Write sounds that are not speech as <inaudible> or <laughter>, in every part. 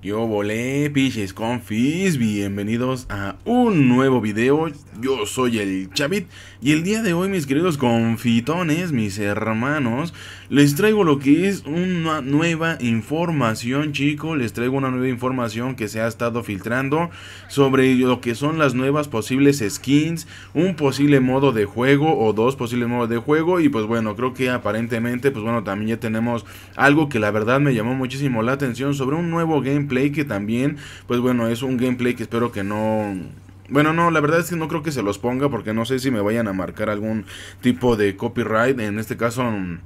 Yo volé, piches confis, bienvenidos a un nuevo video, yo soy el Chavit y el día de hoy mis queridos confitones, mis hermanos, les traigo lo que es una nueva información chicos, les traigo una nueva información que se ha estado filtrando sobre lo que son las nuevas posibles skins, un posible modo de juego o dos posibles modos de juego y pues bueno, creo que aparentemente pues bueno también ya tenemos algo que la verdad me llamó muchísimo la atención sobre un nuevo gameplay que también, pues bueno, es un gameplay que espero que no... Bueno, no, la verdad es que no creo que se los ponga porque no sé si me vayan a marcar algún tipo de copyright. En este caso mm,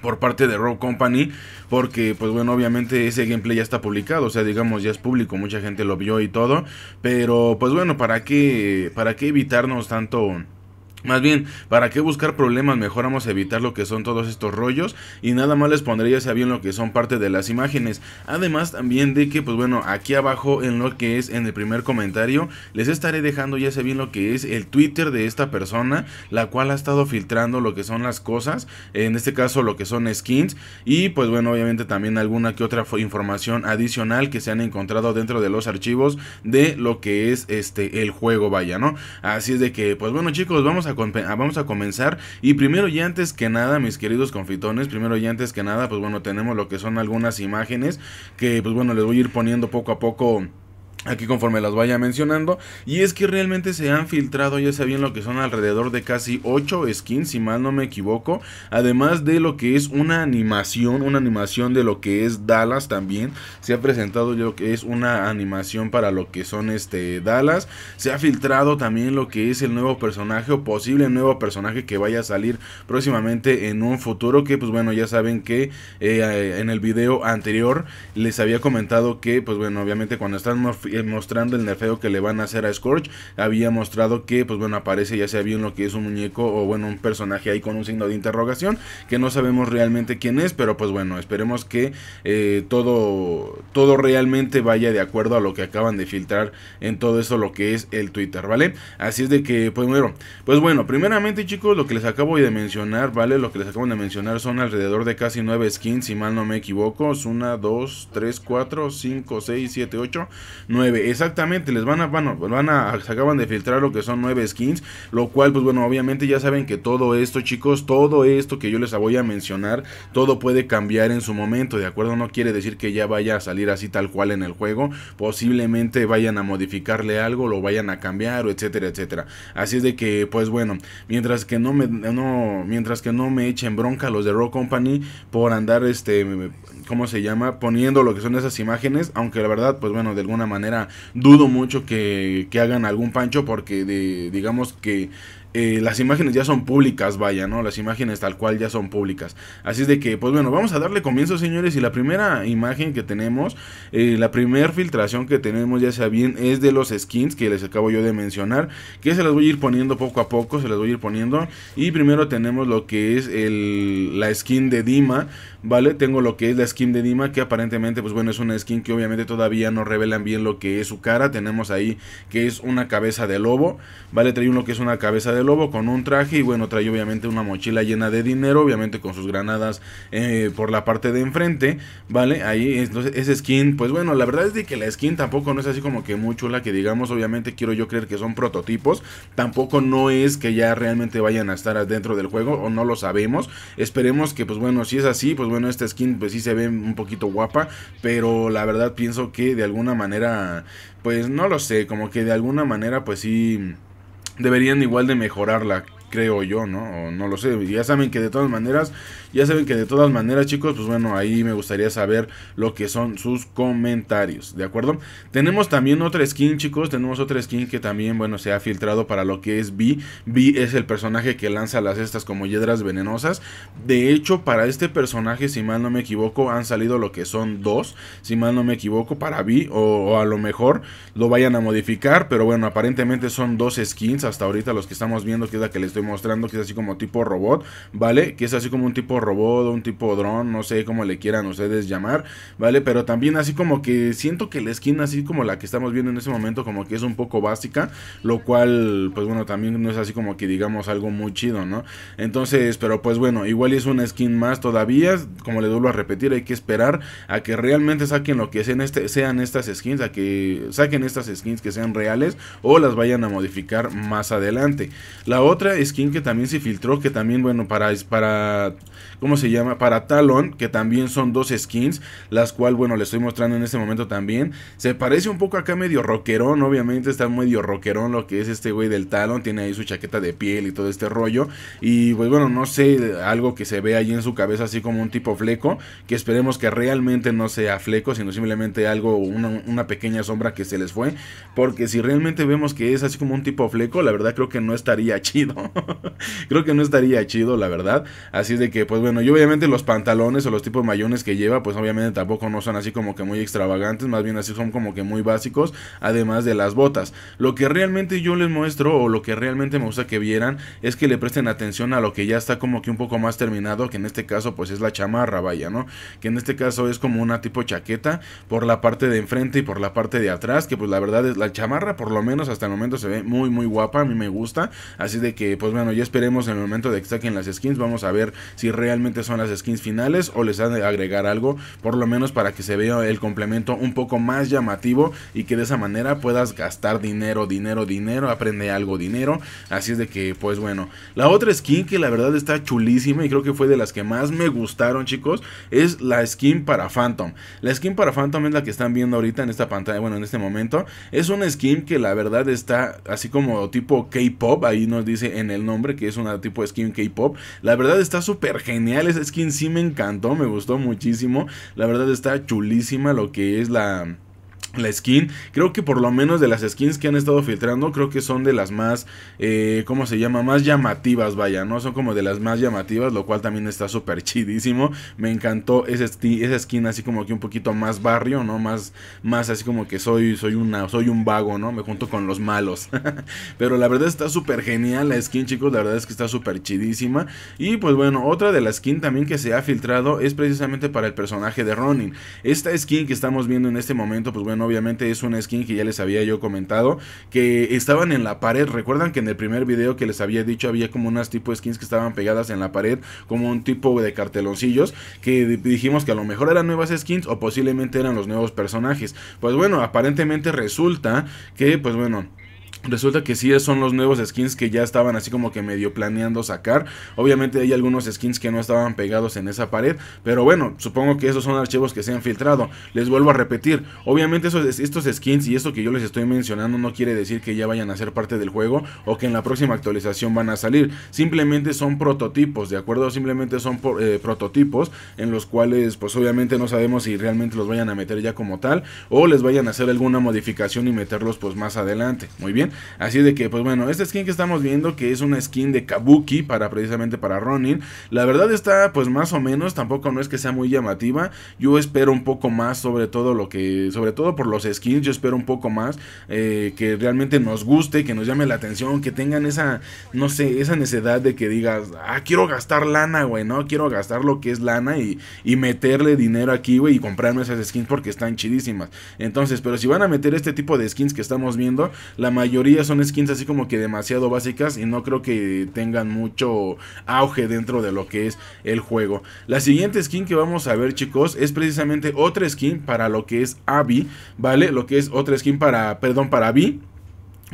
por parte de Rogue Company porque pues bueno obviamente ese gameplay ya está publicado o sea digamos ya es público mucha gente lo vio y todo pero pues bueno para qué para qué evitarnos tanto más bien, ¿para qué buscar problemas? Mejor vamos a evitar lo que son todos estos rollos y nada más les pondré ya sea bien lo que son parte de las imágenes. Además también de que, pues bueno, aquí abajo en lo que es en el primer comentario, les estaré dejando ya sea bien lo que es el Twitter de esta persona, la cual ha estado filtrando lo que son las cosas, en este caso lo que son skins y pues bueno, obviamente también alguna que otra información adicional que se han encontrado dentro de los archivos de lo que es este el juego, vaya, ¿no? Así es de que, pues bueno chicos, vamos a Ah, vamos a comenzar. Y primero y antes que nada, mis queridos confitones, primero y antes que nada, pues bueno, tenemos lo que son algunas imágenes que pues bueno, les voy a ir poniendo poco a poco aquí conforme las vaya mencionando. Y es que realmente se han filtrado, ya saben lo que son alrededor de casi 8 skins, si mal no me equivoco. Además de lo que es una animación, una animación de lo que es Dallas también. Se ha presentado lo que es una animación para lo que son este Dallas. Se ha filtrado también lo que es el nuevo personaje o posible nuevo personaje que vaya a salir próximamente en un futuro. Que pues bueno, ya saben que eh, en el video anterior les había comentado que pues bueno, obviamente cuando están eh, mostrando el nerfeo que le van a hacer a Scorch Había mostrado que, pues bueno, aparece ya sea bien lo que es un muñeco o bueno, un personaje ahí con un signo de interrogación que no sabemos realmente quién es, pero pues bueno, esperemos que eh, todo, todo realmente vaya de acuerdo a lo que acaban de filtrar en todo eso lo que es el Twitter, ¿vale? Así es de que, pues bueno, pues bueno, primeramente chicos, lo que les acabo de mencionar, ¿vale? Lo que les acabo de mencionar son alrededor de casi 9 skins, si mal no me equivoco, es una, dos, tres, cuatro, cinco Seis, siete, ocho, 9 exactamente, les van a, van, van a, se acaban de filtrar lo que son nueve skins, lo cual, pues bueno, obviamente ya saben que todo esto, chicos, todo esto que yo les voy a mencionar, todo puede cambiar en su momento, ¿de acuerdo? No quiere decir que ya vaya a salir así tal cual en el juego, posiblemente vayan a modificarle algo, lo vayan a cambiar, etcétera, etcétera. Así es de que, pues bueno, mientras que no me, no, mientras que no me echen bronca los de Rock Company por andar, este, ¿cómo se llama? Poniendo lo que son esas imágenes, aunque la verdad, pues bueno, de alguna manera dudo mucho que, que hagan algún pancho porque de, digamos que eh, las imágenes ya son públicas, vaya, ¿no? Las imágenes tal cual ya son públicas. Así es de que, pues bueno, vamos a darle comienzo, señores. Y la primera imagen que tenemos, eh, la primera filtración que tenemos, ya sea bien, es de los skins que les acabo yo de mencionar. Que se las voy a ir poniendo poco a poco, se las voy a ir poniendo. Y primero tenemos lo que es el, la skin de Dima, ¿vale? Tengo lo que es la skin de Dima, que aparentemente, pues bueno, es una skin que obviamente todavía no revelan bien lo que es su cara. Tenemos ahí que es una cabeza de lobo, ¿vale? Trae uno que es una cabeza de lobo con un traje y bueno, trae obviamente una mochila llena de dinero, obviamente con sus granadas eh, por la parte de enfrente, ¿vale? Ahí, entonces, esa skin, pues bueno, la verdad es de que la skin tampoco no es así como que muy chula, que digamos, obviamente quiero yo creer que son prototipos, tampoco no es que ya realmente vayan a estar adentro del juego, o no lo sabemos, esperemos que, pues bueno, si es así, pues bueno, esta skin, pues sí se ve un poquito guapa, pero la verdad pienso que de alguna manera, pues no lo sé, como que de alguna manera, pues sí deberían igual de mejorarla creo yo, ¿no? no lo sé. Ya saben que de todas maneras, ya saben que de todas maneras, chicos, pues bueno, ahí me gustaría saber lo que son sus comentarios, ¿de acuerdo? Tenemos también otra skin, chicos, tenemos otra skin que también, bueno, se ha filtrado para lo que es B. B es el personaje que lanza las estas como hiedras venenosas. De hecho, para este personaje, si mal no me equivoco, han salido lo que son dos, si mal no me equivoco, para B o, a lo mejor lo vayan a modificar, pero bueno, aparentemente son dos skins hasta ahorita los que estamos viendo queda que les estoy mostrando, que es así como tipo robot, ¿vale? Que es así como un tipo robot o un tipo dron, no sé cómo le quieran ustedes llamar, ¿vale? Pero también así como que siento que la skin así como la que estamos viendo en este momento como que es un poco básica, lo cual pues bueno, también no es así como que digamos algo muy chido, ¿no? Entonces, pero pues bueno, igual es una skin más todavía, como le vuelvo a repetir, hay que esperar a que realmente saquen lo que sean, este, sean estas skins, a que saquen estas skins que sean reales o las vayan a modificar más adelante. La otra es skin que también se filtró, que también, bueno, para, para, ¿cómo se llama? Para Talon, que también son dos skins, las cual, bueno, le estoy mostrando en este momento también. Se parece un poco acá medio rockerón, obviamente está medio rockerón lo que es este güey del Talon, tiene ahí su chaqueta de piel y todo este rollo. Y pues bueno, no sé, algo que se ve ahí en su cabeza así como un tipo fleco, que esperemos que realmente no sea fleco, sino simplemente algo, una, una pequeña sombra que se les fue, porque si realmente vemos que es así como un tipo fleco, la verdad creo que no estaría <laughs> chido. <laughs> Creo que no estaría chido, la verdad. Así de que, pues bueno, yo obviamente los pantalones o los tipos mayones que lleva, pues obviamente tampoco no son así como que muy extravagantes, más bien así son como que muy básicos, además de las botas. Lo que realmente yo les muestro o lo que realmente me gusta que vieran es que le presten atención a lo que ya está como que un poco más terminado, que en este caso pues es la chamarra, vaya, ¿no? Que en este caso es como una tipo chaqueta por la parte de enfrente y por la parte de atrás, que pues la verdad es la chamarra por lo menos hasta el momento se ve muy muy guapa, a mí me gusta, así de que pues pues bueno, ya esperemos en el momento de que saquen las skins. Vamos a ver si realmente son las skins finales o les han de agregar algo, por lo menos para que se vea el complemento un poco más llamativo y que de esa manera puedas gastar dinero, dinero, dinero, aprende algo, dinero. Así es de que, pues bueno, la otra skin que la verdad está chulísima y creo que fue de las que más me gustaron, chicos, es la skin para Phantom. La skin para Phantom es la que están viendo ahorita en esta pantalla, bueno, en este momento. Es una skin que la verdad está así como tipo K-pop, ahí nos dice en el el nombre, que es una tipo de skin K-pop. La verdad está súper genial, esa skin sí me encantó, me gustó muchísimo. La verdad está chulísima lo que es la la skin. Creo que por lo menos de las skins que han estado filtrando, creo que son de las más, eh, ¿cómo se llama? Más llamativas, vaya, ¿no? Son como de las más llamativas, lo cual también está súper chidísimo. Me encantó esa, esa skin así como que un poquito más barrio, ¿no? Más, más así como que soy, soy, una, soy un vago, ¿no? Me junto con los malos. <laughs> Pero la verdad está súper genial la skin, chicos. La verdad es que está súper chidísima. Y pues bueno, otra de las skin también que se ha filtrado es precisamente para el personaje de Ronin. Esta skin que estamos viendo en este momento, pues bueno, obviamente es una skin que ya les había yo comentado, que estaban en la pared, recuerdan que en el primer video que les había dicho había como unas tipos de skins que estaban pegadas en la pared, como un tipo de carteloncillos, que dijimos que a lo mejor eran nuevas skins o posiblemente eran los nuevos personajes. Pues bueno, aparentemente resulta que, pues bueno, Resulta que sí son los nuevos skins que ya estaban así como que medio planeando sacar. Obviamente hay algunos skins que no estaban pegados en esa pared. Pero bueno, supongo que esos son archivos que se han filtrado. Les vuelvo a repetir. Obviamente esos, estos skins y esto que yo les estoy mencionando no quiere decir que ya vayan a ser parte del juego. O que en la próxima actualización van a salir. Simplemente son prototipos, ¿de acuerdo? Simplemente son eh, prototipos en los cuales pues obviamente no sabemos si realmente los vayan a meter ya como tal. O les vayan a hacer alguna modificación y meterlos pues más adelante. Muy bien. Así de que, pues bueno, esta skin que estamos viendo, que es una skin de Kabuki para precisamente para Ronin, la verdad está pues más o menos, tampoco no es que sea muy llamativa. Yo espero un poco más sobre todo lo que, sobre todo por los skins, yo espero un poco más eh, que realmente nos guste, que nos llame la atención, que tengan esa, no sé, esa necesidad de que digas, ah, quiero gastar lana, güey, ¿no? Quiero gastar lo que es lana y, y meterle dinero aquí, güey, y comprarme esas skins porque están chidísimas. Entonces, pero si van a meter este tipo de skins que estamos viendo, la mayoría son skins así como que demasiado básicas y no creo que tengan mucho auge dentro de lo que es el juego. La siguiente skin que vamos a ver chicos es precisamente otra skin para lo que es Abby, ¿vale? Lo que es otra skin para, perdón, para Abby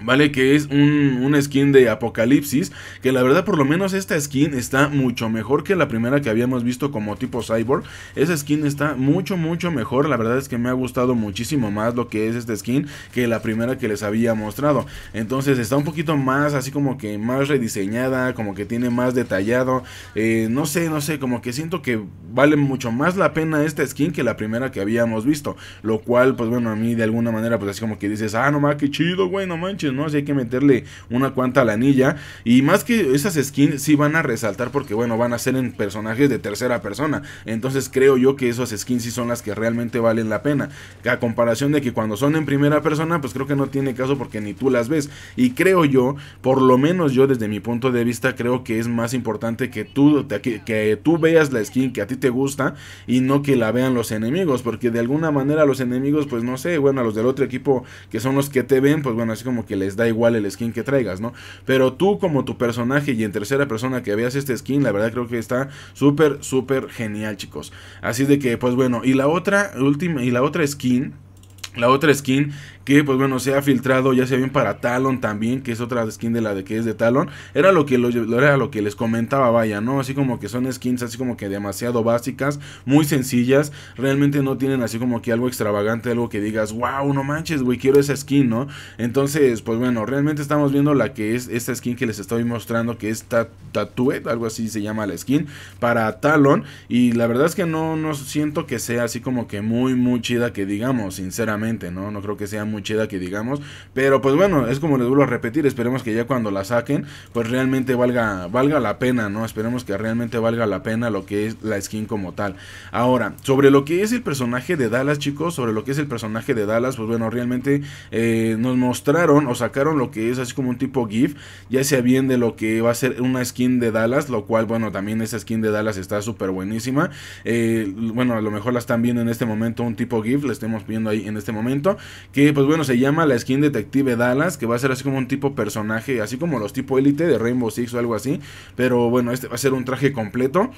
¿Vale? Que es un, skin de Apocalipsis. Que la verdad, por lo menos esta skin está mucho mejor que la primera que habíamos visto como tipo Cyborg. Esa skin está mucho, mucho mejor. La verdad es que me ha gustado muchísimo más lo que es esta skin que la primera que les había mostrado. Entonces está un poquito más así como que más rediseñada, como que tiene más detallado. Eh, no sé, no sé, como que siento que vale mucho más la pena esta skin que la primera que habíamos visto. Lo cual, pues bueno, a mí de alguna manera, pues así como que dices, ah, no más, qué chido, güey, no si ¿no? hay que meterle una cuanta a la anilla. Y más que esas skins sí van a resaltar porque, bueno, van a ser en personajes de tercera persona. Entonces creo yo que esas skins sí son las que realmente valen la pena. A comparación de que cuando son en primera persona, pues creo que no tiene caso porque ni tú las ves. Y creo yo, por lo menos yo desde mi punto de vista, creo que es más importante que tú, que, tú veas la skin que a ti te gusta y no que la vean los enemigos. Porque de alguna manera los enemigos, pues no sé, bueno, los del otro equipo que son los que te ven, pues bueno, así como que les da igual el skin que traigas, ¿no? Pero tú como tu personaje y en tercera persona que veas este skin, la verdad creo que está súper, súper genial, chicos. Así de que, pues bueno, y la otra última, y la otra skin la otra skin que pues bueno, se ha filtrado ya sea bien para Talon también, que es otra skin de la de que es de Talon, era lo que lo que les comentaba, vaya, ¿no? Así como que son skins así como que demasiado básicas, muy sencillas, realmente no tienen así como que algo extravagante, algo que digas, "Wow, no manches, güey, quiero esa skin", ¿no? Entonces, pues bueno, realmente estamos viendo la que es esta skin que les estoy mostrando que es algo así se llama la skin para Talon y la verdad es que no no siento que sea así como que muy muy chida que digamos, sinceramente, ¿no? No creo que sea muy muy que digamos. Pero pues bueno, es como les vuelvo a repetir, esperemos que ya cuando la saquen, pues realmente valga, valga la pena, ¿no? Esperemos que realmente valga la pena lo que es la skin como tal. Ahora, sobre lo que es el personaje de Dallas, chicos, sobre lo que es el personaje de Dallas, pues bueno, realmente eh, nos mostraron o sacaron lo que es así como un tipo GIF, ya sea bien de lo que va a ser una skin de Dallas, lo cual, bueno, también esa skin de Dallas está súper buenísima. Eh, bueno, a lo mejor la están viendo en este momento un tipo GIF, la estemos viendo ahí en este momento, que pues pues bueno, se llama la skin Detective Dallas, que va a ser así como un tipo personaje, así como los tipo élite de Rainbow Six o algo así. Pero bueno, este va a ser un traje completo.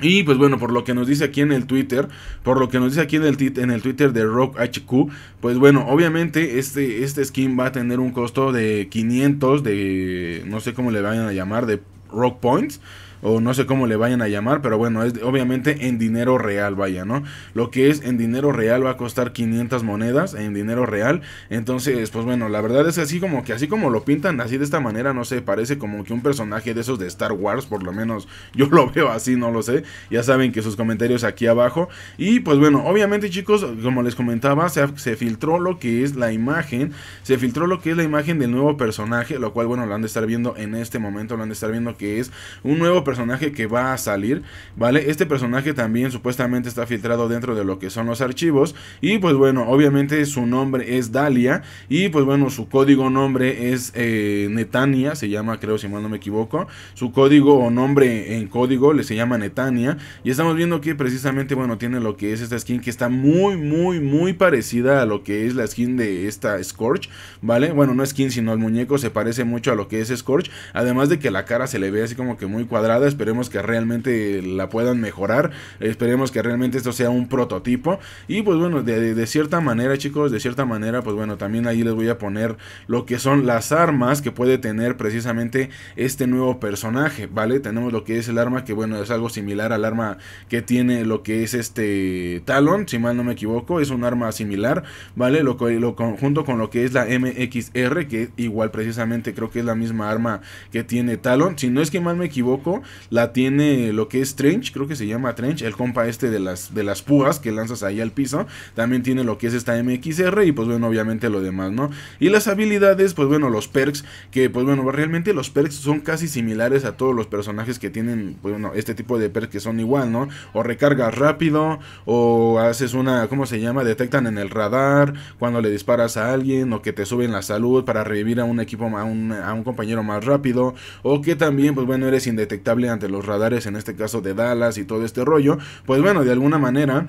Y pues bueno, por lo que nos dice aquí en el Twitter, por lo que nos dice aquí en el, en el Twitter de Rock HQ, pues bueno, obviamente este, este skin va a tener un costo de 500, de no sé cómo le vayan a llamar, de Rock Points o no sé cómo le vayan a llamar, pero bueno, es obviamente en dinero real, vaya, ¿no? Lo que es en dinero real va a costar 500 monedas en dinero real. Entonces, pues bueno, la verdad es así como que así como lo pintan así de esta manera, no sé, parece como que un personaje de esos de Star Wars, por lo menos <laughs> yo lo veo así, no lo sé. Ya saben que sus comentarios aquí abajo y pues bueno, obviamente, chicos, como les comentaba, se, filtró lo que es la imagen, se filtró lo que es la imagen del nuevo personaje, lo cual bueno, lo han de estar viendo en este momento, lo han de estar viendo que es un nuevo personaje que va a salir, ¿vale? Este personaje también supuestamente está filtrado dentro de lo que son los archivos y pues bueno, obviamente su nombre es Dalia y pues bueno, su código nombre es eh, Netania, se llama creo si mal no me equivoco, su código o nombre en código le se llama Netania y estamos viendo que precisamente bueno, tiene lo que es esta skin que está muy muy muy parecida a lo que es la skin de esta Scorch, ¿vale? Bueno, no es skin sino el muñeco se parece mucho a lo que es Scorch, además de que la cara se le ve así como que muy cuadrada. Esperemos que realmente la puedan mejorar. Esperemos que realmente esto sea un prototipo. Y pues bueno, de, cierta manera, chicos, de cierta manera, pues bueno, también ahí les voy a poner lo que son las armas que puede tener precisamente este nuevo personaje, ¿vale? Tenemos lo que es el arma que, bueno, es algo similar al arma que tiene lo que es este Talon, si mal no me equivoco, es un arma similar, ¿vale? Lo, lo conjunto con lo que es la MXR, que igual precisamente creo que es la misma arma que tiene Talon, si no es que mal me equivoco, la tiene lo que es Trench, creo que se llama Trench, el compa este de las, de las púas que lanzas ahí al piso. También tiene lo que es esta MXR y pues bueno, obviamente lo demás, ¿no? Y las habilidades, pues bueno, los perks, que pues bueno, realmente los perks son casi similares a todos los personajes que tienen, pues, bueno, este tipo de perks que son igual, ¿no? O recargas rápido, o haces una, ¿cómo se llama? Detectan en el radar, cuando le disparas a alguien, o que te suben la salud para revivir a un equipo, a un, a un compañero más rápido, o que también pues bueno, eres indetectable ante los radares, en este caso de Dallas y todo este rollo, pues bueno, de alguna manera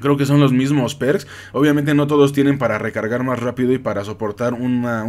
Creo que son los mismos perks. Obviamente no todos tienen para recargar más rápido y para soportar una,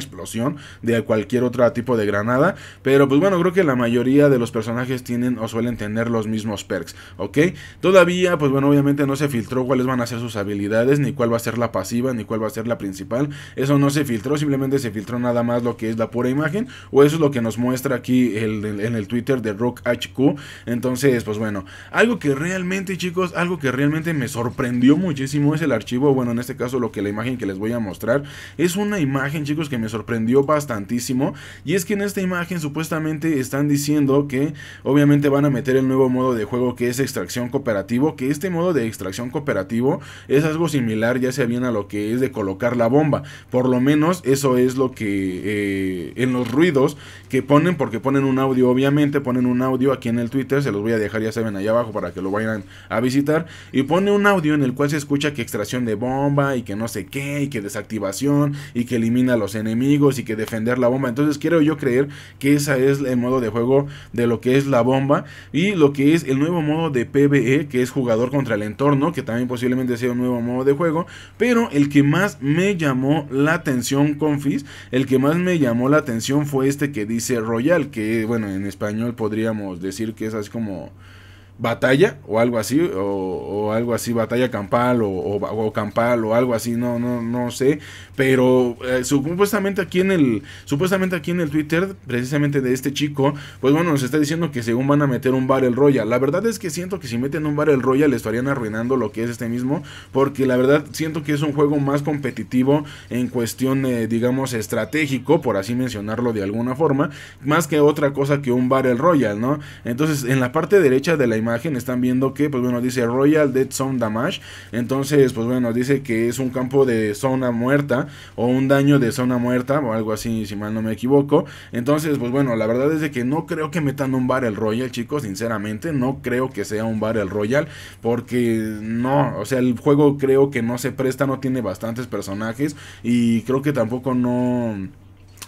explosión de cualquier otro tipo de granada. Pero pues bueno, creo que la mayoría de los personajes tienen o suelen tener los mismos perks. ¿Ok? Todavía, pues bueno, obviamente no se filtró cuáles van a ser sus habilidades, ni cuál va a ser la pasiva, ni cuál va a ser la principal. Eso no se filtró, simplemente se filtró nada más lo que es la pura imagen. O eso es lo que nos muestra aquí en el Twitter de Rock HQ. Entonces, pues bueno, algo que realmente chicos, algo que realmente me sorprendió muchísimo es el archivo, bueno, en este caso lo que la imagen que les voy a mostrar es una imagen, chicos, que me sorprendió bastantísimo y es que en esta imagen supuestamente están diciendo que obviamente van a meter el nuevo modo de juego que es extracción cooperativo, que este modo de extracción cooperativo es algo similar ya sea bien a lo que es de colocar la bomba, por lo menos eso es lo que eh, en los ruidos que ponen, porque ponen un audio, obviamente ponen un audio aquí en el Twitter, se los voy a dejar ya saben allá abajo para que lo vayan a visitar y y pone un audio en el cual se escucha que extracción de bomba y que no sé qué y que desactivación y que elimina a los enemigos y que defender la bomba. Entonces quiero yo creer que ese es el modo de juego de lo que es la bomba y lo que es el nuevo modo de PvE que es jugador contra el entorno, que también posiblemente sea un nuevo modo de juego, pero el que más me llamó la atención, confis, el que más me llamó la atención fue este que dice Royal, que bueno, en español podríamos decir que es así como batalla o algo así, o, o algo así, batalla campal o, o, campal o algo así, no, no, no sé, pero eh, supuestamente aquí en el. Supuestamente aquí en el Twitter, precisamente de este chico. Pues bueno, nos está diciendo que según van a meter un barrel Royal. La verdad es que siento que si meten un barrel Royal estarían arruinando lo que es este mismo. Porque la verdad siento que es un juego más competitivo en cuestión, eh, digamos, estratégico, por así mencionarlo de alguna forma. Más que otra cosa que un barrel Royal, ¿no? Entonces, en la parte derecha de la imagen están viendo que, pues bueno, dice Royal Dead Zone Damage. Entonces, pues bueno, dice que es un campo de zona muerta o un daño de zona muerta o algo así, si mal no me equivoco. Entonces, pues bueno, la verdad es de que no creo que metan un Battle royal chicos, sinceramente, no creo que sea un Battle royal porque no, o sea, el juego creo que no se presta, no tiene bastantes personajes y creo que tampoco no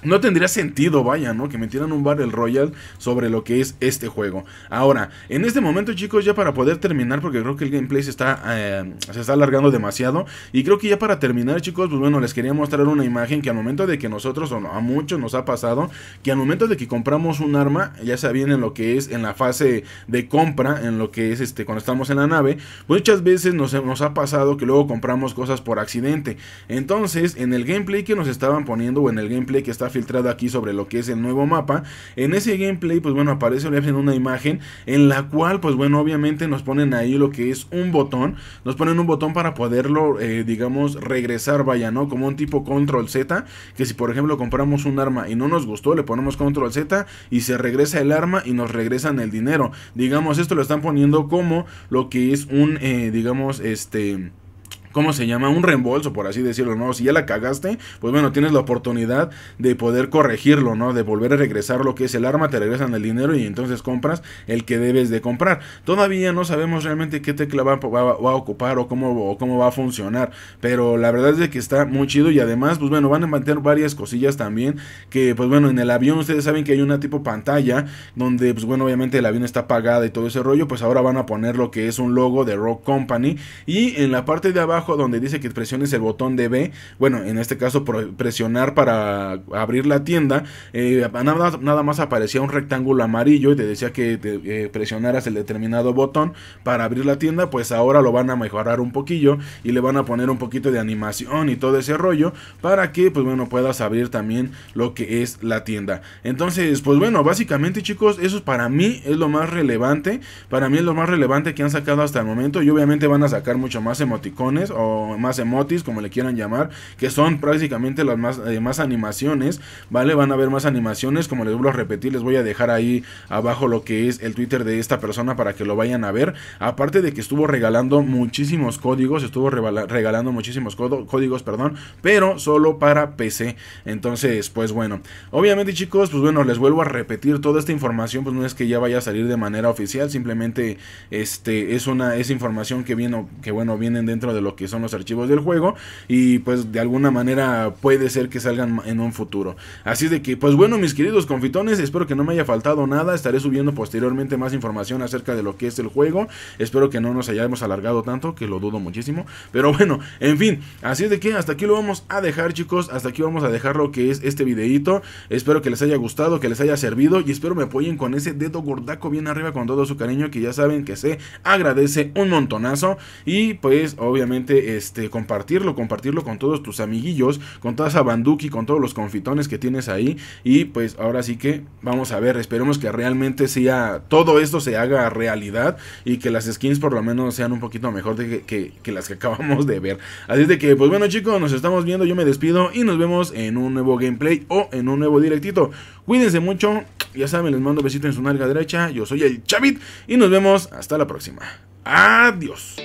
no tendría sentido, vaya, ¿no? Que metieran un Battle royal sobre lo que es este juego. Ahora, en este momento, chicos, ya para poder terminar, porque creo que el gameplay se está, eh, se está alargando demasiado. Y creo que ya para terminar, chicos, pues bueno, les quería mostrar una imagen que al momento de que nosotros, o a muchos nos ha pasado, que al momento de que compramos un arma, ya sea en lo que es en la fase de compra, en lo que es este cuando estamos en la nave, muchas veces nos, nos ha pasado que luego compramos cosas por accidente. Entonces, en el gameplay que nos estaban poniendo o en el gameplay que está filtrado aquí sobre lo que es el nuevo mapa. En ese gameplay, pues bueno, aparece una imagen en la cual, pues bueno, obviamente nos ponen ahí lo que es un botón. Nos ponen un botón para poderlo, eh, digamos, regresar, vaya, ¿no? Como un tipo control Z, que si por ejemplo compramos un arma y no nos gustó, le ponemos control Z y se regresa el arma y nos regresan el dinero. Digamos, esto lo están poniendo como lo que es un, eh, digamos, este ¿cómo se llama? Un reembolso, por así decirlo, ¿no? Si ya la cagaste, pues bueno, tienes la oportunidad de poder corregirlo, ¿no? De volver a regresar lo que es el arma, te regresan el dinero y entonces compras el que debes de comprar. Todavía no sabemos realmente qué tecla va, a ocupar o cómo, cómo va a funcionar, pero la verdad es que está muy chido y además, pues bueno, van a mantener varias cosillas también, que pues bueno, en el avión ustedes saben que hay una tipo pantalla donde, pues bueno, obviamente el avión está apagado y todo ese rollo, pues ahora van a poner lo que es un logo de Rock Company y en la parte de abajo donde dice que presiones el botón de B, bueno, en este caso presionar para abrir la tienda, eh, nada, nada, más aparecía un rectángulo amarillo y te decía que eh, presionaras el determinado botón para abrir la tienda, pues ahora lo van a mejorar un poquillo y le van a poner un poquito de animación y todo ese rollo para que, pues bueno, puedas abrir también lo que es la tienda. Entonces, pues bueno, básicamente chicos, eso para mí es lo más relevante, para mí es lo más relevante que han sacado hasta el momento y obviamente van a sacar mucho más emoticones, o más emotis, como le quieran llamar, que son prácticamente las más, eh, más animaciones, ¿vale? Van a ver más animaciones, como les vuelvo a repetir, les voy a dejar ahí abajo lo que es el Twitter de esta persona para que lo vayan a ver. Aparte de que estuvo regalando muchísimos códigos, estuvo regalando muchísimos códigos, perdón, pero solo para PC. Entonces, pues bueno, obviamente chicos, pues bueno, les vuelvo a repetir toda esta información, pues no es que ya vaya a salir de manera oficial, simplemente este es una es información que viene que bueno, vienen dentro de lo que que son los archivos del juego y pues de alguna manera puede ser que salgan en un futuro. Así de que pues bueno mis queridos confitones, espero que no me haya faltado nada, estaré subiendo posteriormente más información acerca de lo que es el juego, espero que no nos hayamos alargado tanto, que lo dudo muchísimo, pero bueno, en fin, así de que hasta aquí lo vamos a dejar chicos, hasta aquí vamos a dejar lo que es este videito, espero que les haya gustado, que les haya servido y espero me apoyen con ese dedo gordaco bien arriba con todo su cariño que ya saben que se agradece un montonazo y pues obviamente este, compartirlo, compartirlo con todos tus amiguillos, con toda esa banduki, con todos los confitones que tienes ahí. Y pues ahora sí que vamos a ver, esperemos que realmente sea todo esto se haga realidad y que las skins por lo menos sean un poquito mejor de que, las que <laughs> acabamos de ver. Así de que, pues bueno chicos, nos estamos viendo, yo me despido y nos vemos en un nuevo gameplay o en un nuevo directito. Cuídense mucho, ya saben, les mando besito en su narga derecha, yo soy el Chavit y nos vemos hasta la próxima. Adiós.